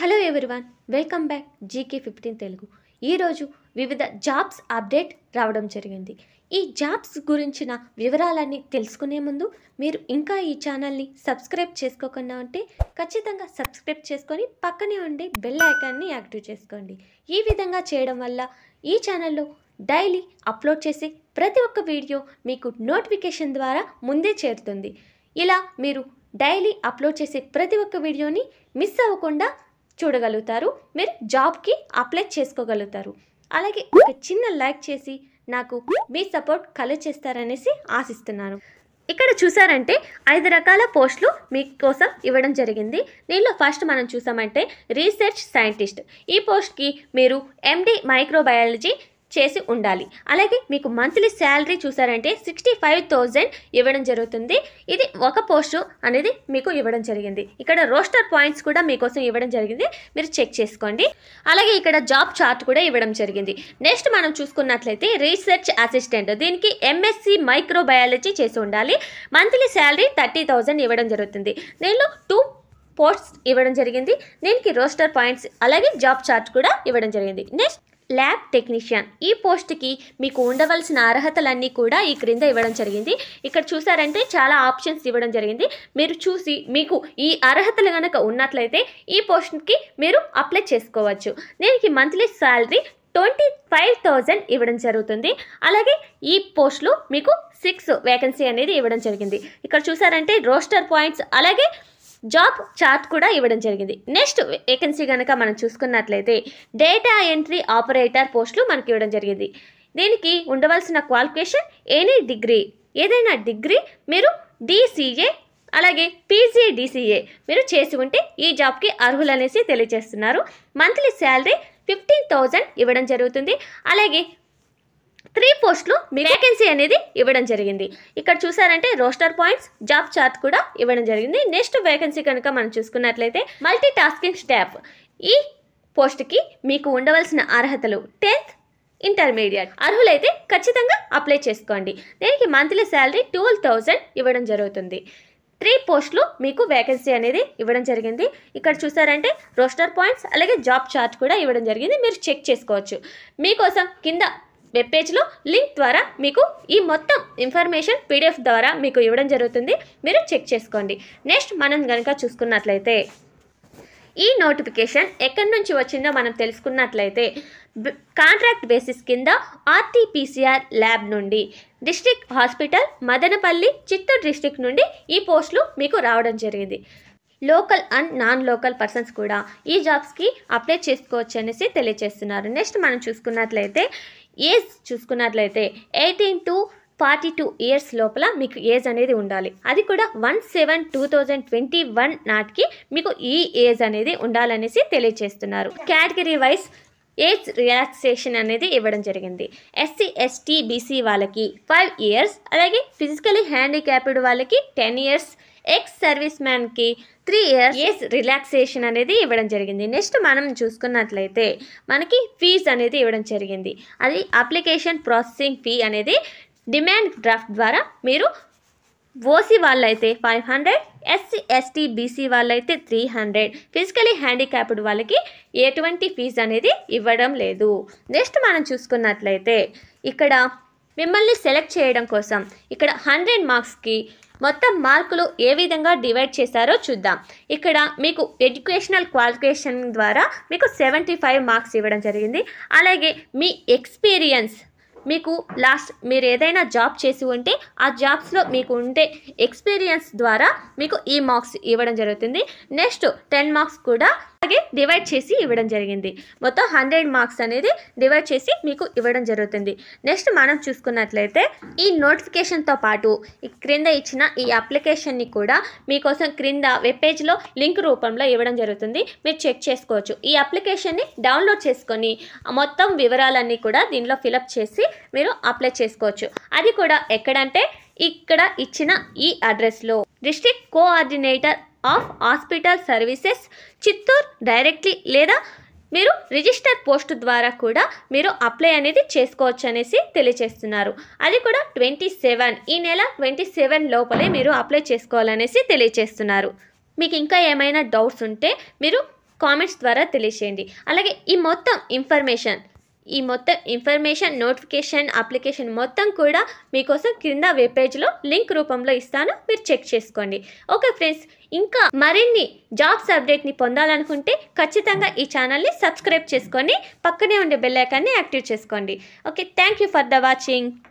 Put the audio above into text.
hello everyone welcome back GK fifteen Telugu ఈరోజు వివిధ jobs update రావడం జరిగింది ఈ జాబ్స్ గురించిన వివరాలన్నీ తెలుసుకునే ముందు మీరు ఇంకా ఈ ఛానల్ని సబ్స్క్రైబ్ చేసుకోకుండా ఉంటే ఖచ్చితంగా సబ్స్క్రైబ్ చేసుకొని పక్కనే ఉండే బెల్ ఐకాన్ని యాక్టివ్ చేసుకోండి ఈ విధంగా చేయడం వల్ల ఈ ఛానల్లో డైలీ అప్లోడ్ చేసే ప్రతి ఒక్క వీడియో మీకు నోటిఫికేషన్ ద్వారా ముందే చేరుతుంది ఇలా మీరు డైలీ అప్లోడ్ చేసే ప్రతి ఒక్క వీడియోని మిస్ అవ్వకుండా చూడగలుగుతారు మీరు జాబ్కి అప్లై చేసుకోగలుగుతారు అలాగే ఒక చిన్న లైక్ చేసి నాకు మీ సపోర్ట్ కలెక్ట్ చేస్తారనేసి ఆశిస్తున్నాను ఇక్కడ చూసారంటే ఐదు రకాల పోస్టులు మీకోసం ఇవ్వడం జరిగింది దీనిలో ఫస్ట్ మనం చూసామంటే రీసెర్చ్ సైంటిస్ట్ ఈ పోస్ట్కి మీరు ఎండి మైక్రోబయాలజీ చేసి ఉండాలి అలాగే మీకు మంత్లీ శాలరీ చూసారంటే సిక్స్టీ ఫైవ్ థౌజండ్ ఇవ్వడం జరుగుతుంది ఇది ఒక పోస్టు అనేది మీకు ఇవ్వడం జరిగింది ఇక్కడ రోస్టర్ పాయింట్స్ కూడా మీకోసం ఇవ్వడం జరిగింది మీరు చెక్ చేసుకోండి అలాగే ఇక్కడ జాబ్ చార్ట్ కూడా ఇవ్వడం జరిగింది నెక్స్ట్ మనం చూసుకున్నట్లయితే రీసెర్చ్ అసిస్టెంట్ దీనికి ఎంఎస్సి మైక్రోబయాలజీ చేసి ఉండాలి మంత్లీ శాలరీ థర్టీ థౌజండ్ ఇవ్వడం జరుగుతుంది దీనిలో టూ పోస్ట్స్ ఇవ్వడం జరిగింది దీనికి రోస్టర్ పాయింట్స్ అలాగే జాబ్ చార్ట్ కూడా ఇవ్వడం జరిగింది నెక్స్ట్ ల్యాబ్ టెక్నీషియన్ ఈ పోస్ట్కి మీకు ఉండవలసిన అర్హతలన్నీ కూడా ఈ క్రింద ఇవ్వడం జరిగింది ఇక్కడ చూసారంటే చాలా ఆప్షన్స్ ఇవ్వడం జరిగింది మీరు చూసి మీకు ఈ అర్హతలు కనుక ఉన్నట్లయితే ఈ పోస్ట్కి మీరు అప్లై చేసుకోవచ్చు దీనికి monthly salary twenty five thousand ఇవ్వడం జరుగుతుంది అలాగే ఈ పోస్టులు మీకు సిక్స్ వేకెన్సీ అనేది ఇవ్వడం జరిగింది ఇక్కడ చూసారంటే రోస్టర్ పాయింట్స్ అలాగే జాబ్ చార్ట్ కూడా ఇవ్వడం జరిగింది నెక్స్ట్ వేకెన్సీ కనుక మనం చూసుకున్నట్లయితే డేటా ఎంట్రీ ఆపరేటర్ పోస్టులు మనకి ఇవ్వడం జరిగింది దీనికి ఉండవలసిన క్వాలిఫికేషన్ ఎనీ డిగ్రీ ఏదైనా డిగ్రీ మీరు డిసిఏ అలాగే పీజీ డిసిఏ మీరు చేసి ఉంటే ఈ జాబ్కి అర్హులనేసి తెలియజేస్తున్నారు మంత్లీ శాలరీ ఫిఫ్టీన్ థౌజండ్ ఇవ్వడం జరుగుతుంది అలాగే త్రీ పోస్ట్లు వేకెన్సీ అనేది ఇవ్వడం జరిగింది ఇక్కడ చూసారంటే రోస్టర్ పాయింట్స్ జాబ్ చార్ట్ కూడా ఇవ్వడం జరిగింది నెక్స్ట్ వేకెన్సీ కనుక మనం చూసుకున్నట్లయితే మల్టీ టాస్కింగ్ స్టాఫ్ ఈ పోస్ట్కి మీకు ఉండవలసిన అర్హతలు టెన్త్ ఇంటర్మీడియట్ అర్హులైతే ఖచ్చితంగా అప్లై చేసుకోండి దీనికి మంత్లీ శాలరీ ట్వెల్వ్ థౌజండ్ ఇవ్వడం జరుగుతుంది త్రీ పోస్టులు మీకు వేకెన్సీ అనేది ఇవ్వడం జరిగింది ఇక్కడ చూసారంటే రోస్టర్ పాయింట్స్ అలాగే జాబ్ చార్ట్ కూడా ఇవ్వడం జరిగింది మీరు చెక్ చేసుకోవచ్చు మీకోసం కింద వెబ్ పేజ్లో లింక్ ద్వారా మీకు ఈ మొత్తం ఇన్ఫర్మేషన్ పీడిఎఫ్ ద్వారా మీకు ఇవ్వడం జరుగుతుంది మీరు చెక్ చేసుకోండి నెక్స్ట్ మనం కనుక చూసుకున్నట్లయితే ఈ నోటిఫికేషన్ ఎక్కడి నుంచి వచ్చిందో మనం తెలుసుకున్నట్లయితే కాంట్రాక్ట్ బేసిస్ కింద ఆర్టీపీసీఆర్ ల్యాబ్ నుండి district hospital Madanapalle Chittoor district నుండి ఈ పోస్టులు మీకు రావడం జరిగింది local and non local persons కూడా ఈ జాబ్స్కి అప్లై చేసుకోవచ్చు అనేసి తెలియజేస్తున్నారు నెక్స్ట్ మనం చూసుకున్నట్లయితే ఏజ్ చూసుకున్నట్లయితే eighteen to forty two years లోపల మీకు ఏజ్ అనేది ఉండాలి అది కూడా one seven two thousand twenty one నాటికి మీకు ఈ ఏజ్ అనేది ఉండాలనేసి తెలియజేస్తున్నారు కేటగిరీ వైజ్ ఏజ్ రిలాక్సేషన్ అనేది ఇవ్వడం జరిగింది ఎస్సీ ఎస్టీ బీసీ వాళ్ళకి ఫైవ్ ఇయర్స్ అలాగే ఫిజికలీ హ్యాండిక్యాప్డ్ వాళ్ళకి టెన్ ఇయర్స్ ఎక్స్ సర్వీస్ మ్యాన్కి త్రీ ఇయర్స్ ఇయర్స్ రిలాక్సేషన్ అనేది ఇవ్వడం జరిగింది నెక్స్ట్ మనం చూసుకున్నట్లయితే మనకి ఫీజ్ అనేది ఇవ్వడం జరిగింది అది అప్లికేషన్ ప్రాసెసింగ్ ఫీ అనేది డిమాండ్ డ్రాఫ్ట్ ద్వారా మీరు ఓసీ వాళ్ళైతే five hundred SC ST BC వాళ్ళైతే త్రీ హండ్రెడ్ ఫిజికలీ హ్యాండిక్యాప్డ్ వాళ్ళకి ఎటువంటి ఫీజు అనేది ఇవ్వడం లేదు నెక్స్ట్ మనం చూసుకున్నట్లయితే ఇక్కడ మిమ్మల్ని సెలెక్ట్ చేయడం కోసం ఇక్కడ హండ్రెడ్ మార్క్స్కి మొత్తం మార్కులు ఏ విధంగా డివైడ్ చేశారో చూద్దాం ఇక్కడ మీకు ఎడ్యుకేషనల్ క్వాలిఫికేషన్ ద్వారా మీకు సెవెంటీ ఫైవ్ మార్క్స్ ఇవ్వడం జరిగింది అలాగే మీ ఎక్స్పీరియన్స్ మీకు లాస్ట్ మీరు ఏదైనా జాబ్ చేసి ఉంటే ఆ జాబ్స్లో మీకు ఉండే ఎక్స్పీరియన్స్ ద్వారా మీకు ఈ మార్క్స్ ఇవ్వడం జరుగుతుంది నెక్స్ట్ టెన్ మార్క్స్ కూడా అలాగే డివైడ్ చేసి ఇవ్వడం జరిగింది మొత్తం హండ్రెడ్ మార్క్స్ అనేది డివైడ్ చేసి మీకు ఇవ్వడం జరుగుతుంది నెక్స్ట్ మనం చూసుకున్నట్లయితే ఈ నోటిఫికేషన్తో పాటు క్రింద ఇచ్చిన ఈ అప్లికేషన్ని కూడా మీకోసం క్రింద వెబ్ పేజ్లో లింక్ రూపంలో ఇవ్వడం జరుగుతుంది మీరు చెక్ చేసుకోవచ్చు ఈ అప్లికేషన్ని డౌన్లోడ్ చేసుకొని మొత్తం వివరాలన్నీ కూడా దీనిలో ఫిలప్ చేసి మీరు అప్లై చేసుకోవచ్చు అది కూడా ఎక్కడంటే ఇక్కడ ఇచ్చిన ఈ అడ్రస్లో district coordinator of hospital services Chittoor directly లేదా మీరు రిజిస్టర్ పోస్ట్ ద్వారా కూడా మీరు అప్లై అనేది చేసుకోవచ్చు అనేసి తెలియచేస్తున్నారు అది కూడా ట్వంటీ సెవెన్ ఈ నెల ట్వంటీ సెవెన్ లోపలే మీరు అప్లై చేసుకోవాలనేసి తెలియచేస్తున్నారు మీకు ఇంకా ఏమైనా డౌట్స్ ఉంటే మీరు కామెంట్స్ ద్వారా తెలియచేయండి అలాగే ఈ మొత్తం ఇన్ఫర్మేషన్ ఈ మొత్తం ఇన్ఫర్మేషన్ నోటిఫికేషన్ అప్లికేషన్ మొత్తం కూడా మీకోసం క్రింద వెబ్ పేజ్లో లింక్ రూపంలో ఇస్తాను మీరు చెక్ చేసుకోండి ఓకే ఫ్రెండ్స్ ఇంకా మరిన్ని జాబ్స్ అప్డేట్ని పొందాలనుకుంటే ఖచ్చితంగా ఈ ఛానల్ని సబ్స్క్రైబ్ చేసుకొని పక్కనే ఉండే బెల్లైకాన్ని యాక్టివ్ చేసుకోండి okay thank you for the watching